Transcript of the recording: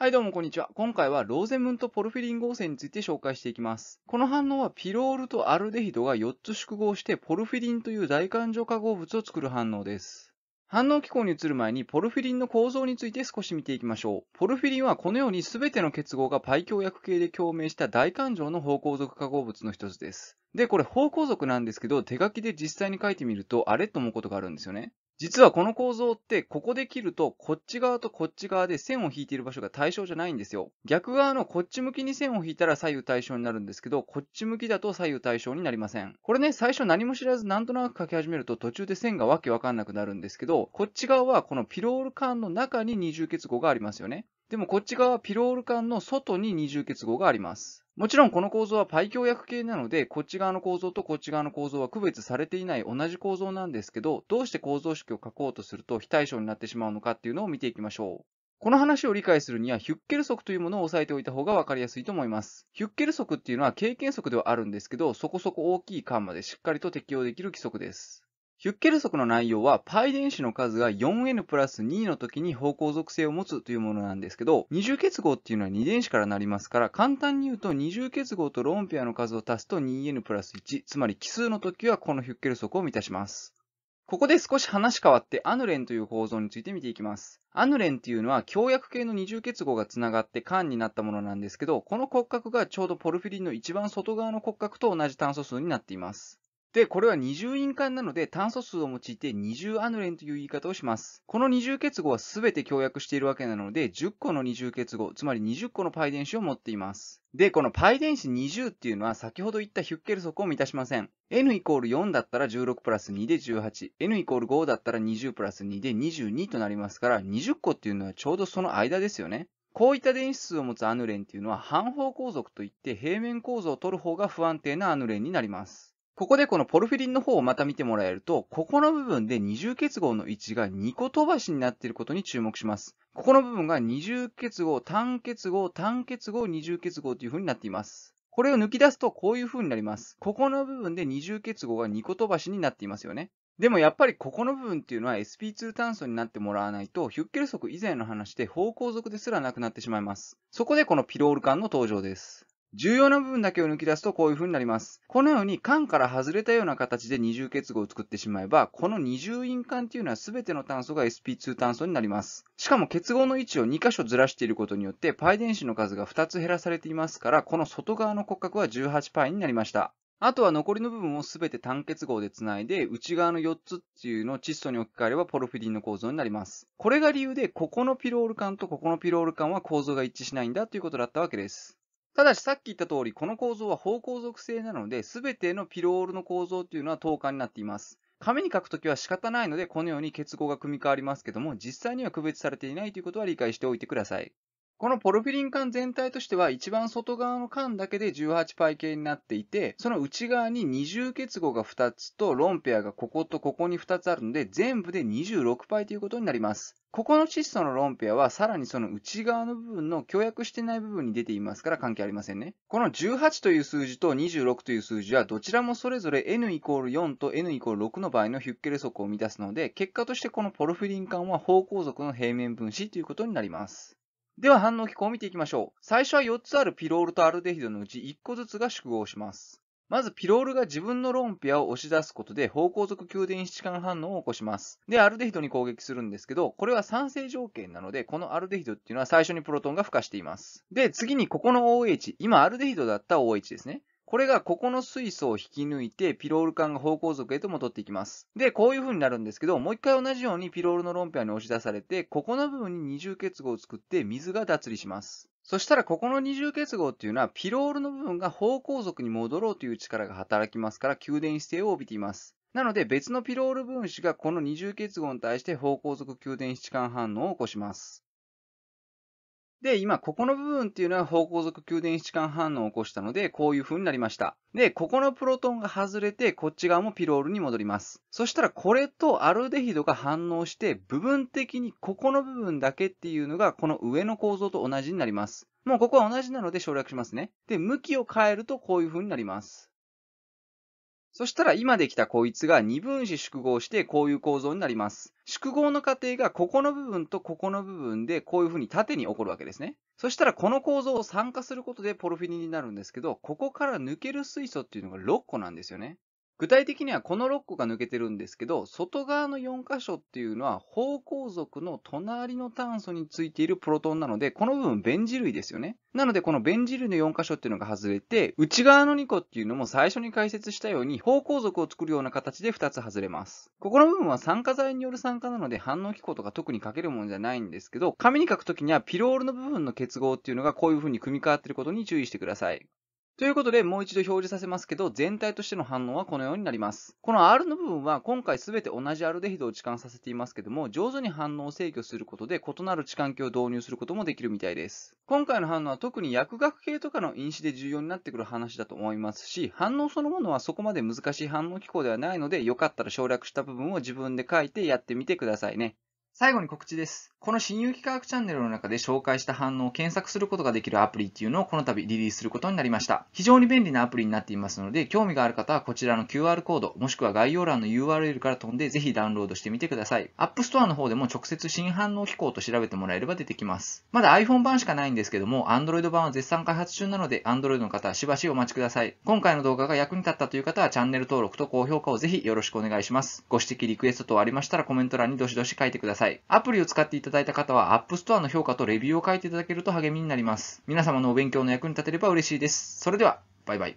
はいどうもこんにちは。今回はローゼムンとポルフィリン合成について紹介していきます。この反応はピロールとアルデヒドが4つ縮合してポルフィリンという大環状化合物を作る反応です。反応機構に移る前にポルフィリンの構造について少し見ていきましょう。ポルフィリンはこのように全ての結合がパイ強薬系で共鳴した大環状の方向属化合物の一つです。で、これ方向属なんですけど、手書きで実際に書いてみるとあれと思うことがあるんですよね。実はこの構造って、ここで切ると、こっち側とこっち側で線を引いている場所が対称じゃないんですよ。逆側のこっち向きに線を引いたら左右対称になるんですけど、こっち向きだと左右対称になりません。これね、最初何も知らずなんとなく書き始めると途中で線がわけわかんなくなるんですけど、こっち側はこのピロール管の中に二重結合がありますよね。でもこっち側はピロール管の外に二重結合があります。もちろんこの構造はパイ協約系なので、こっち側の構造とこっち側の構造は区別されていない同じ構造なんですけど、どうして構造式を書こうとすると非対称になってしまうのかっていうのを見ていきましょう。この話を理解するにはヒュッケル則というものを押さえておいた方がわかりやすいと思います。ヒュッケル則っていうのは経験則ではあるんですけど、そこそこ大きいカンマでしっかりと適用できる規則です。ヒュッケル則の内容は、パイ電子の数が 4n プラス2の時に方向属性を持つというものなんですけど、二重結合っていうのは2電子からなりますから、簡単に言うと二重結合とローンペアの数を足すと 2n プラス1、つまり奇数の時はこのヒュッケル則を満たします。ここで少し話変わってアヌレンという構造について見ていきます。アヌレンっていうのは強薬系の二重結合がつながって缶になったものなんですけど、この骨格がちょうどポルフィリンの一番外側の骨格と同じ炭素数になっています。で、これは二重印鑑なので炭素数を用いて二重アヌレンという言い方をします。この二重結合は全て協約しているわけなので、10個の二重結合、つまり20個の π 電子を持っています。で、この π 電子20っていうのは先ほど言ったヒュッケル則を満たしません。n イコール4だったら16プラス2で18、n イコール5だったら20プラス2で22となりますから、20個っていうのはちょうどその間ですよね。こういった電子数を持つアヌレンっていうのは半方構造といって平面構造を取る方が不安定なアヌレンになります。ここでこのポルフィリンの方をまた見てもらえると、ここの部分で二重結合の位置が2個飛ばしになっていることに注目します。ここの部分が二重結合、単結合、単結合、二重結合という風になっています。これを抜き出すとこういう風になります。ここの部分で二重結合が2個飛ばしになっていますよね。でもやっぱりここの部分っていうのは sp2 炭素になってもらわないと、ヒュッケル則以前の話で方向属ですらなくなってしまいます。そこでこのピロール管の登場です。重要な部分だけを抜き出すとこういう風になります。このように缶から外れたような形で二重結合を作ってしまえば、この二重陰管っていうのは全ての炭素が sp2 炭素になります。しかも結合の位置を2箇所ずらしていることによって、パイ電子の数が2つ減らされていますから、この外側の骨格は18パイになりました。あとは残りの部分を全て単結合でつないで、内側の4つっていうのを窒素に置き換えればポルフィリンの構造になります。これが理由で、ここのピロール管とここのピロール管は構造が一致しないんだということだったわけです。ただしさっき言った通り、この構造は方向属性なので、すべてのピロールの構造というのは等間になっています。紙に書くときは仕方ないので、このように結合が組み替わりますけども、実際には区別されていないということは理解しておいてください。このポルフィリン管全体としては一番外側の管だけで18パイ系になっていて、その内側に二重結合が2つとロンペアがこことここに2つあるので、全部で26パイということになります。ここの窒素のロンペアはさらにその内側の部分の強約してない部分に出ていますから関係ありませんね。この18という数字と26という数字はどちらもそれぞれ n イコール4と n イコール6の場合のヒュッケル則を満たすので、結果としてこのポルフィリン管は方向属の平面分子ということになります。では反応機構を見ていきましょう。最初は4つあるピロールとアルデヒドのうち1個ずつが縮合します。まずピロールが自分の論ピアを押し出すことで方向属給電子置換反応を起こします。で、アルデヒドに攻撃するんですけど、これは酸性条件なので、このアルデヒドっていうのは最初にプロトンが付加しています。で、次にここの OH、今アルデヒドだった OH ですね。これがここの水素を引き抜いて、ピロール管が方向属へと戻っていきます。で、こういう風になるんですけど、もう一回同じようにピロールの論片に押し出されて、ここの部分に二重結合を作って水が脱離します。そしたらここの二重結合っていうのはピロールの部分が方向属に戻ろうという力が働きますから給電姿勢を帯びています。なので別のピロール分子がこの二重結合に対して方向属給電質感反応を起こします。で、今、ここの部分っていうのは方向属給電質感反応を起こしたので、こういう風になりました。で、ここのプロトンが外れて、こっち側もピロールに戻ります。そしたら、これとアルデヒドが反応して、部分的にここの部分だけっていうのが、この上の構造と同じになります。もうここは同じなので省略しますね。で、向きを変えるとこういう風になります。そしたら今できたこいつが二分子縮合してこういう構造になります。縮合の過程がここの部分とここの部分でこういうふうに縦に起こるわけですね。そしたらこの構造を酸化することでポルフィニンになるんですけど、ここから抜ける水素っていうのが6個なんですよね。具体的にはこの6個が抜けてるんですけど、外側の4箇所っていうのは、方向属の隣の炭素についているプロトンなので、この部分ベンジ類ですよね。なので、このベンジ類の4箇所っていうのが外れて、内側の2個っていうのも最初に解説したように、方向属を作るような形で2つ外れます。ここの部分は酸化剤による酸化なので、反応機構とか特に書けるものじゃないんですけど、紙に書くときにはピロールの部分の結合っていうのがこういう風に組み替わってることに注意してください。ということで、もう一度表示させますけど、全体としての反応はこのようになります。この R の部分は、今回すべて同じアルデヒドを置換させていますけども、上手に反応を制御することで、異なる置換器を導入することもできるみたいです。今回の反応は特に薬学系とかの因子で重要になってくる話だと思いますし、反応そのものはそこまで難しい反応機構ではないので、よかったら省略した部分を自分で書いてやってみてくださいね。最後に告知です。この新有機化学チャンネルの中で紹介した反応を検索することができるアプリっていうのをこの度リリースすることになりました。非常に便利なアプリになっていますので、興味がある方はこちらの QR コード、もしくは概要欄の URL から飛んでぜひダウンロードしてみてください。App Store の方でも直接新反応機構と調べてもらえれば出てきます。まだ iPhone 版しかないんですけども、Android 版は絶賛開発中なので、Android の方はしばしお待ちください。今回の動画が役に立ったという方はチャンネル登録と高評価をぜひよろしくお願いします。ご指摘、リクエスト等ありましたらコメント欄にどしどし書いてください。さい。アプリを使っていただいた方は、App Store の評価とレビューを書いていただけると励みになります。皆様のお勉強の役に立てれば嬉しいです。それでは、バイバイ。